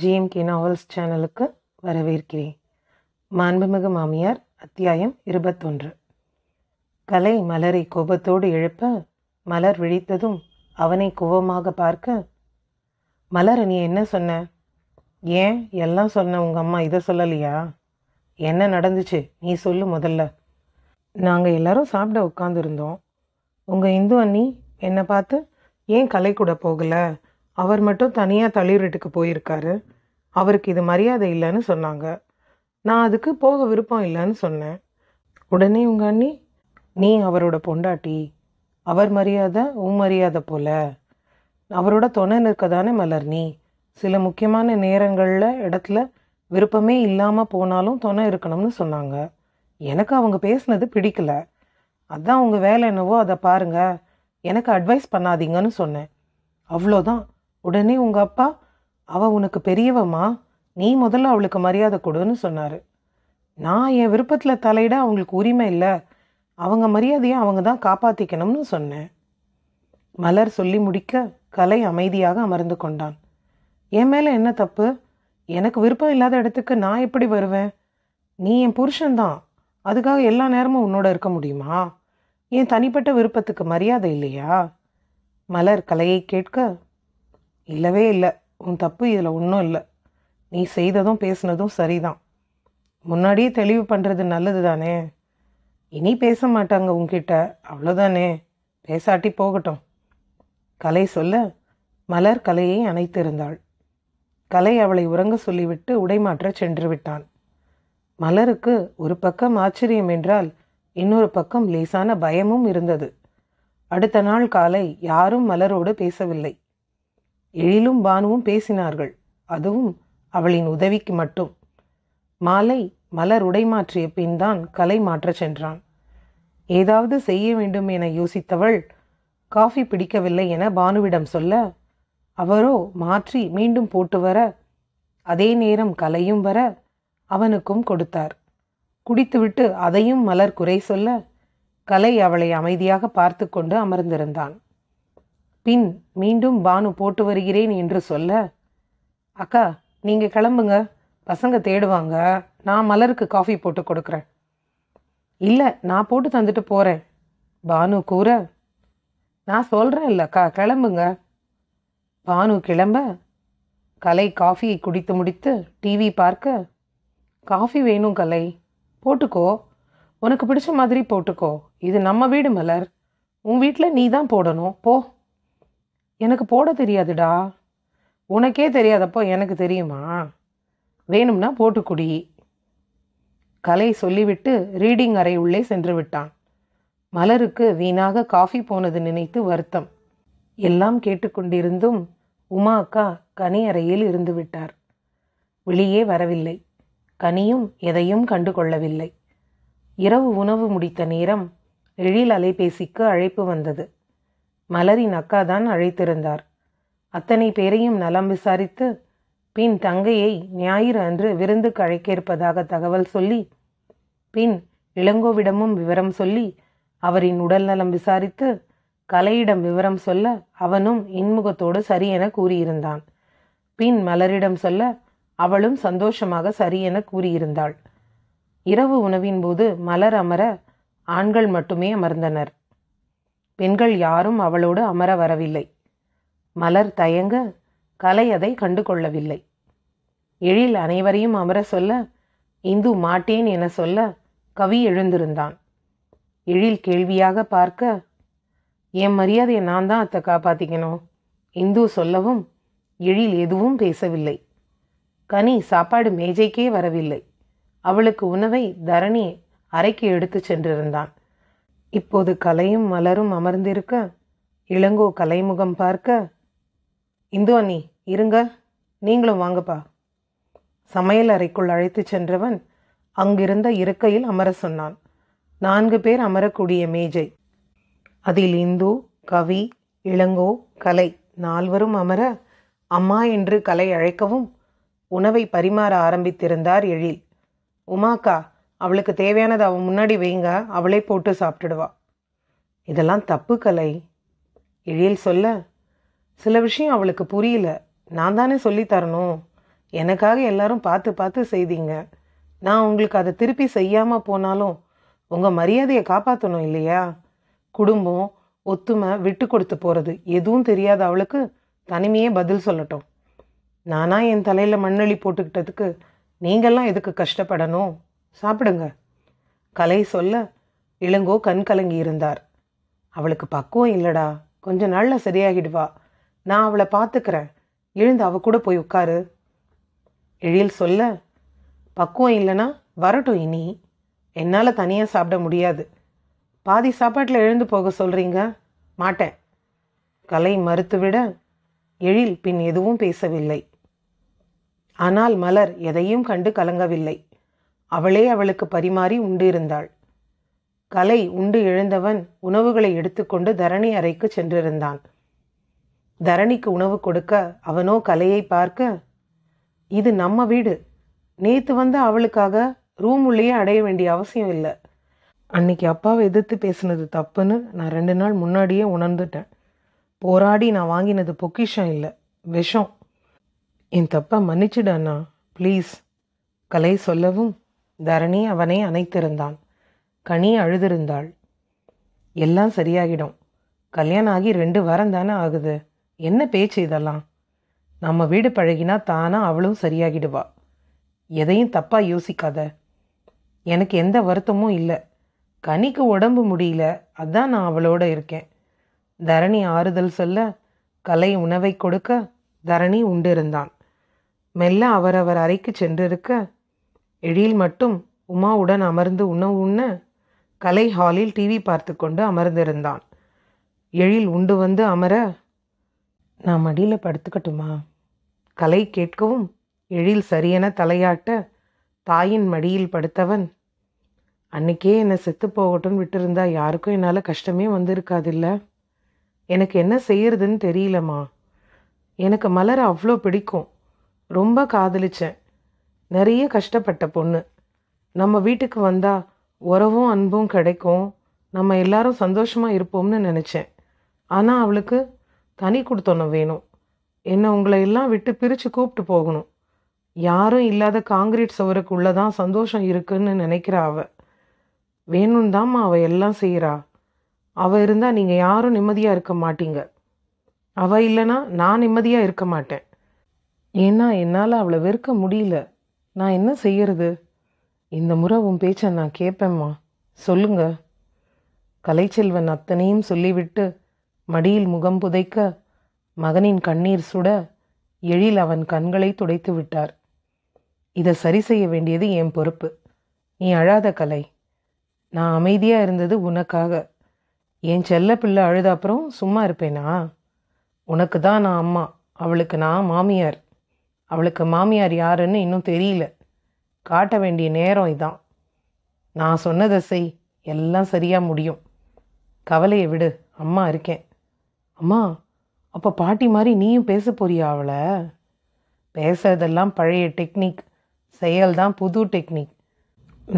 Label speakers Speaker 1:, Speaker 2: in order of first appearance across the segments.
Speaker 1: GMK novels சேனலுக்கு வரவேற்கிறேன் மாண்புமிகு மாமியார் அத்தியாயம் இருபத்தொன்று கலை மலரை கோபத்தோடு எழுப்ப மலர் விழித்ததும் அவனை கோபமாக பார்க்க மலர் நீ என்ன சொன்ன ஏன் எல்லாம் சொன்ன உங்கள் அம்மா இதை சொல்லலையா என்ன நடந்துச்சு நீ சொல்லு முதல்ல நாங்கள் எல்லாரும் சாப்பிட உட்காந்துருந்தோம் உங்கள் இந்து அண்ணி என்னை பார்த்து ஏன் கலை கூட போகலை அவர் மட்டும் தனியாக தளியூரிட்டுக்கு போயிருக்காரு அவருக்கு இது மரியாதை இல்லைன்னு சொன்னாங்க நான் அதுக்கு போக விருப்பம் இல்லைன்னு சொன்னேன் உடனே உங்க அண்ணி நீ அவரோட பொண்டாட்டி அவர் மரியாதை உன் மரியாதை போல அவரோட துணை நிற்க தானே மலர் நீ சில முக்கியமான நேரங்களில் இடத்துல விருப்பமே இல்லாமல் போனாலும் துணை இருக்கணும்னு சொன்னாங்க எனக்கு அவங்க பேசினது பிடிக்கல அதான் அவங்க வேலை என்னவோ அதை பாருங்கள் எனக்கு அட்வைஸ் பண்ணாதீங்கன்னு சொன்னேன் அவ்வளோதான் உடனே உங்கள் அப்பா அவள் உனக்கு பெரியவம்மா நீ முதல்ல அவளுக்கு மரியாதை கொடுன்னு சொன்னார் நான் என் விருப்பத்தில் தலையிட அவங்களுக்கு உரிமை இல்லை அவங்க மரியாதையை அவங்க தான் காப்பாற்றிக்கணும்னு சொன்னேன் மலர் சொல்லி முடிக்க கலை அமைதியாக அமர்ந்து கொண்டான் என் மேலே என்ன தப்பு எனக்கு விருப்பம் இல்லாத இடத்துக்கு நான் எப்படி வருவேன் நீ என் புருஷன்தான் அதுக்காக எல்லா நேரமும் உன்னோட இருக்க முடியுமா என் தனிப்பட்ட விருப்பத்துக்கு மரியாதை இல்லையா மலர் கலையை கேட்க இல்லவே இல்லை உன் தப்பு இதில் ஒன்றும் இல்லை நீ செய்ததும் பேசுனதும் சரிதான் முன்னாடியே தெளிவு பண்ணுறது நல்லது தானே இனி பேச மாட்டாங்க உன்கிட்ட அவ்வளோதானே பேசாட்டி போகட்டும் கலை சொல்ல மலர் கலையை அணைத்திருந்தாள் கலை அவளை உறங்க சொல்லிவிட்டு உடைமாற்ற சென்று விட்டான் மலருக்கு ஒரு பக்கம் ஆச்சரியம் என்றால் இன்னொரு பக்கம் லேசான பயமும் இருந்தது அடுத்த நாள் காலை யாரும் மலரோடு பேசவில்லை எழிலும் பானுவும் பேசினார்கள் அதுவும் அவளின் உதவிக்கு மட்டும் மாலை மலர் உடை மாற்றிய பின் தான் கலை மாற்றச் சென்றான் ஏதாவது செய்ய வேண்டும் என யோசித்தவள் காஃபி பிடிக்கவில்லை என பானுவிடம் சொல்ல அவரோ மாற்றி மீண்டும் போட்டு வர அதே நேரம் கலையும் வர அவனுக்கும் கொடுத்தார் குடித்துவிட்டு அதையும் மலர் குறை சொல்ல கலை அவளை அமைதியாக பார்த்து கொண்டு அமர்ந்திருந்தான் பின் மீண்டும் பானு போட்டு வருகிறேன் என்று சொல்ல அக்கா நீங்கள் கிளம்புங்க பசங்க தேடுவாங்க நான் மலருக்கு காஃபி போட்டு கொடுக்குறேன் இல்லை நான் போட்டு தந்துட்டு போகிறேன் பானு கூற நான் சொல்கிறேன் இல்லைக்கா கிளம்புங்க பானு கிளம்ப கலை காஃபியை குடித்து முடித்து டிவி பார்க்க காஃபி வேணும் கலை போட்டுக்கோ உனக்கு பிடிச்ச மாதிரி போட்டுக்கோ இது நம்ம வீடு மலர் உன் வீட்டில் நீ தான் போடணும் போ எனக்கு போட தெரியாதுடா உனக்கே தெரியாதப்போ எனக்கு தெரியுமா வேணும்னா போட்டுக்குடி கலை சொல்லிவிட்டு ரீடிங் அறை உள்ளே சென்று விட்டான் மலருக்கு வீணாக காஃபி போனது நினைத்து வருத்தம் எல்லாம் கேட்டுக்கொண்டிருந்தும் உமா அக்கா கனி அறையில் இருந்து விட்டார் வெளியே வரவில்லை கனியும் எதையும் கண்டு கொள்ளவில்லை இரவு உணவு முடித்த நேரம் எழில் அலைபேசிக்கு அழைப்பு வந்தது மலரின் அக்கா தான் அழைத்திருந்தார் அத்தனை பேரையும் நலம் விசாரித்து பின் தங்கையை ஞாயிறு அன்று விருந்துக்கு அழைக்கிருப்பதாக தகவல் சொல்லி பின் இளங்கோவிடமும் விவரம் சொல்லி அவரின் உடல் நலம் விசாரித்து கலையிடம் விவரம் சொல்ல அவனும் இன்முகத்தோடு சரி என கூறியிருந்தான் பின் மலரிடம் சொல்ல அவளும் சந்தோஷமாக சரி என கூறியிருந்தாள் இரவு உணவின் போது மலர் அமர ஆண்கள் மட்டுமே அமர்ந்தனர் பெண்கள் யாரும் அவளோடு அமர வரவில்லை மலர் தயங்க கலை அதை கண்டு கொள்ளவில்லை எழில் அனைவரையும் அமர சொல்ல இந்து மாட்டேன் என சொல்ல கவி எழுந்திருந்தான் எழில் கேள்வியாக பார்க்க என் மரியாதையை நான் தான் அத்தை காப்பாற்றிக்கணும் இந்து சொல்லவும் எழில் எதுவும் பேசவில்லை கனி சாப்பாடு மேஜைக்கே வரவில்லை அவளுக்கு உணவை தரணி அறைக்கு எடுத்து சென்றிருந்தான் இப்போது கலையும் மலரும் அமர்ந்திருக்க இளங்கோ கலைமுகம் பார்க்க இந்து இருங்க நீங்களும் வாங்கப்பா சமையல் அறைக்குள் அழைத்து சென்றவன் அங்கிருந்த இருக்கையில் அமர சொன்னான் நான்கு பேர் அமரக்கூடிய மேஜை அதில் இந்து கவி இளங்கோ கலை நால்வரும் அமர அம்மா என்று கலை அழைக்கவும் உணவை பரிமாற ஆரம்பித்திருந்தார் எழில் உமாக்கா அவளுக்கு தேவையானதை அவன் முன்னாடி வைங்க அவளே போட்டு சாப்பிட்டுடுவா இதெல்லாம் தப்பு கலை இழியல் சொல்ல சில விஷயம் அவளுக்கு புரியல நான் தானே சொல்லித்தரணும் எனக்காக எல்லாரும் பார்த்து பார்த்து செய்தீங்க நான் உங்களுக்கு அதை திருப்பி செய்யாமல் போனாலும் உங்கள் மரியாதையை காப்பாற்றணும் இல்லையா குடும்பம் ஒத்துமை விட்டு கொடுத்து போகிறது எதுவும் தெரியாத அவளுக்கு தனிமையே பதில் சொல்லட்டும் நானாக என் தலையில் மண்ணளி போட்டுக்கிட்டதுக்கு நீங்கள்லாம் எதுக்கு கஷ்டப்படணும் சாப்பிடுங்க கலை சொல்ல இளங்கோ கண் கலங்கி இருந்தார் அவளுக்கு பக்குவம் இல்லடா கொஞ்ச நாளில் சரியாகிடுவா நான் அவளை பார்த்துக்கிறேன் எழுந்து அவ கூட போய் உட்காரு எழில் சொல்ல பக்குவம் இல்லைனா வரட்டும் இனி என்னால் தனியாக சாப்பிட முடியாது பாதி சாப்பாட்டில் எழுந்து போக சொல்கிறீங்க மாட்டேன் கலை மறுத்துவிட எழில் பின் எதுவும் பேசவில்லை ஆனால் மலர் எதையும் கண்டு கலங்கவில்லை அவளே அவளுக்கு பரிமாறி உண்டிருந்தாள் கலை உண்டு எழுந்தவன் உணவுகளை எடுத்துக்கொண்டு தரணி அறைக்கு சென்றிருந்தான் தரணிக்கு உணவு கொடுக்க அவனோ கலையை பார்க்க இது நம்ம வீடு நேத்து வந்து அவளுக்காக ரூம் உள்ளேயே அடைய வேண்டிய அவசியம் இல்லை அன்னைக்கு அப்பாவை எதிர்த்து பேசினது தப்புன்னு நான் ரெண்டு நாள் முன்னாடியே உணர்ந்துட்டேன் போராடி நான் வாங்கினது பொக்கிஷம் இல்லை விஷம் என் தப்பை மன்னிச்சுடண்ணா ப்ளீஸ் கலை சொல்லவும் தரணி அவனை அணைத்திருந்தான் கனி அழுதிருந்தாள் எல்லாம் சரியாகிடும் கல்யாணம் ஆகி ரெண்டு வாரம் தானே ஆகுது என்ன பேச்சு இதெல்லாம் நம்ம வீடு பழகினா தானாக அவளும் சரியாகிடுவா எதையும் தப்பாக யோசிக்காத எனக்கு எந்த வருத்தமும் இல்லை கனிக்கு உடம்பு முடியல அதான் நான் அவளோட இருக்கேன் தரணி ஆறுதல் சொல்ல கலை உணவை கொடுக்க தரணி உண்டிருந்தான் மெல்ல அவரவர் அறைக்கு சென்றிருக்க எழில் மட்டும் உமாவுடன் அமர்ந்து உண்ண உண்ண கலை ஹாலில் டிவி பார்த்து கொண்டு அமர்ந்திருந்தான் எழில் உண்டு வந்து அமர நான் மடியில் படுத்துக்கட்டுமா கலை கேட்கவும் எழில் சரியென தலையாட்ட தாயின் மடியில் படுத்தவன் அன்னைக்கே என்னை செத்து போகட்டும் விட்டுருந்தா யாருக்கும் என்னால் கஷ்டமே வந்திருக்காதில்ல எனக்கு என்ன செய்யறதுன்னு தெரியலம்மா எனக்கு மலர் அவ்வளோ பிடிக்கும் ரொம்ப காதலிச்சேன் நிறைய கஷ்டப்பட்ட பொண்ணு நம்ம வீட்டுக்கு வந்தால் உறவும் அன்பும் கிடைக்கும் நம்ம எல்லாரும் சந்தோஷமாக இருப்போம்னு நினச்சேன் ஆனால் அவளுக்கு தனி கொடுத்தோன்ன வேணும் என்னை உங்களை எல்லாம் விட்டு பிரித்து கூப்பிட்டு போகணும் யாரும் இல்லாத காங்கிரீட் சுவருக்குள்ளே தான் சந்தோஷம் இருக்குன்னு நினைக்கிறா அவள் வேணும்னு தாம்மா அவள் எல்லாம் செய்கிறா அவள் இருந்தால் நீங்கள் யாரும் நிம்மதியாக இருக்க மாட்டீங்க அவள் இல்லைன்னா நான் நிம்மதியாக இருக்க மாட்டேன் ஏன்னா என்னால் அவளை வெறுக்க முடியல நான் என்ன செய்யறது இந்த முறை உன் பேச்சை நான் கேட்பேம்மா சொல்லுங்க கலைச்செல்வன் அத்தனையும் சொல்லிவிட்டு மடியில் முகம் புதைக்க மகனின் கண்ணீர் சுட எழில் அவன் கண்களை துடைத்து விட்டார் இதை சரி செய்ய வேண்டியது என் பொறுப்பு நீ அழாத கலை நான் அமைதியாக இருந்தது உனக்காக என் செல்ல பிள்ளை அழுத அப்புறம் சும்மா இருப்பேனா உனக்கு தான் நான் அம்மா அவளுக்கு நான் மாமியார் அவளுக்கு மாமியார் யாருன்னு இன்னும் தெரியல காட்ட வேண்டிய நேரம் இதான் நான் சொன்னதை செய் எல்லாம் சரியாக முடியும் கவலையை விடு அம்மா இருக்கேன் அம்மா அப்போ பாட்டி மாதிரி நீயும் பேச போறியா அவளை பேசுறதெல்லாம் பழைய டெக்னிக் செயல் தான் புது டெக்னிக்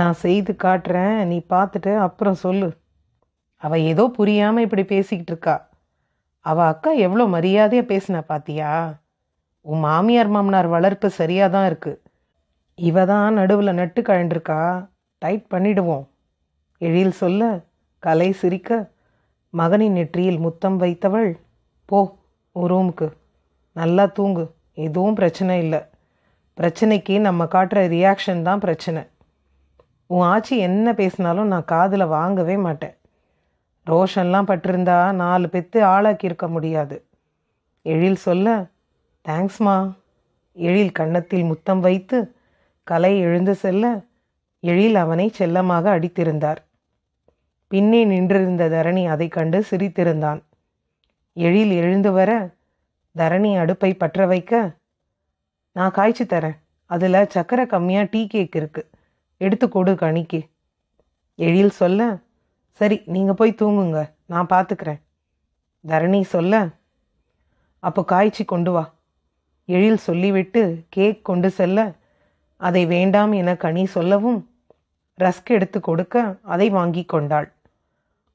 Speaker 1: நான் செய்து காட்டுறேன் நீ பார்த்துட்டு அப்புறம் சொல்லு அவள் ஏதோ புரியாமல் இப்படி பேசிக்கிட்டு இருக்கா அவள் அக்கா எவ்வளோ மரியாதையாக பேசின பாத்தியா உன் மாமியார் மாமனார் வளர்ப்பு சரியாக தான் இருக்குது இவ தான் நடுவில் நட்டு கழண்டிருக்கா டைட் பண்ணிடுவோம் எழில் சொல்ல கலை சிரிக்க மகனின் நெற்றியில் முத்தம் வைத்தவள் போ ரூமுக்கு நல்லா தூங்கு எதுவும் பிரச்சனை இல்லை பிரச்சனைக்கு நம்ம காட்டுற ரியாக்ஷன் தான் பிரச்சனை உன் ஆச்சி என்ன பேசினாலும் நான் காதில் வாங்கவே மாட்டேன் ரோஷன்லாம் பட்டிருந்தா நாலு பெத்து ஆளாக்கியிருக்க முடியாது எழில் சொல்ல தேங்க்ஸ்மா எழில் கன்னத்தில் முத்தம் வைத்து கலை எழுந்து செல்ல எழில் அவனை செல்லமாக அடித்திருந்தார் பின்னே நின்றிருந்த தரணி அதை கண்டு சிரித்திருந்தான் எழில் எழுந்து வர தரணி அடுப்பை பற்ற வைக்க நான் காய்ச்சி தரேன் அதில் சக்கரை கம்மியாக டீ கேக் இருக்கு எடுத்து கொடு கணிக்கு எழில் சொல்ல சரி நீங்கள் போய் தூங்குங்க நான் பார்த்துக்கிறேன் தரணி சொல்ல அப்போ காய்ச்சி கொண்டு வா எழில் சொல்லிவிட்டு கேக் கொண்டு செல்ல அதை வேண்டாம் என கனி சொல்லவும் ரஸ்க் எடுத்து கொடுக்க அதை வாங்கி கொண்டாள்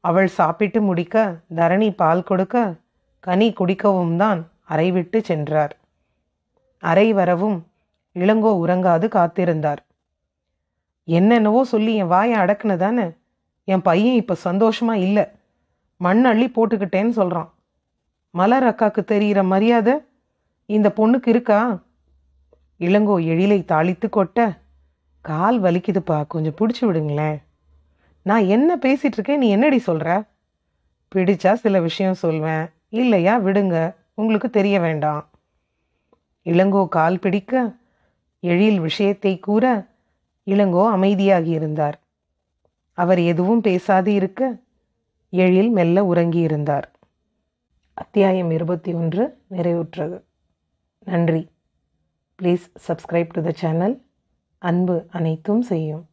Speaker 1: அவள் சாப்பிட்டு முடிக்க தரணி பால் கொடுக்க கனி குடிக்கவும் தான் அறை விட்டு சென்றார் அறை வரவும் இளங்கோ உறங்காது காத்திருந்தார் என்னென்னவோ சொல்லி என் வாயை அடக்குனதானே என் பையன் இப்போ சந்தோஷமாக இல்லை மண்ணள்ளி போட்டுக்கிட்டேன்னு சொல்கிறான் மலர் அக்காவுக்கு தெரிகிற மரியாதை இந்த பொண்ணுக்கு இருக்கா இளங்கோ எழிலை தாளித்து கொட்ட கால் வலிக்குதுப்பா கொஞ்சம் பிடிச்சி விடுங்களேன் நான் என்ன பேசிகிட்டு இருக்கேன் நீ என்னடி சொல்கிற பிடிச்சா சில விஷயம் சொல்வேன் இல்லையா விடுங்க உங்களுக்கு தெரிய வேண்டாம் இளங்கோ கால் பிடிக்க எழில் விஷயத்தை கூற இளங்கோ அமைதியாகி இருந்தார் அவர் எதுவும் பேசாது இருக்க எழில் மெல்ல உறங்கியிருந்தார் அத்தியாயம் இருபத்தி ஒன்று நிறைவுற்றது நன்றி please subscribe to the channel அன்பு அனைத்தும் செய்யும்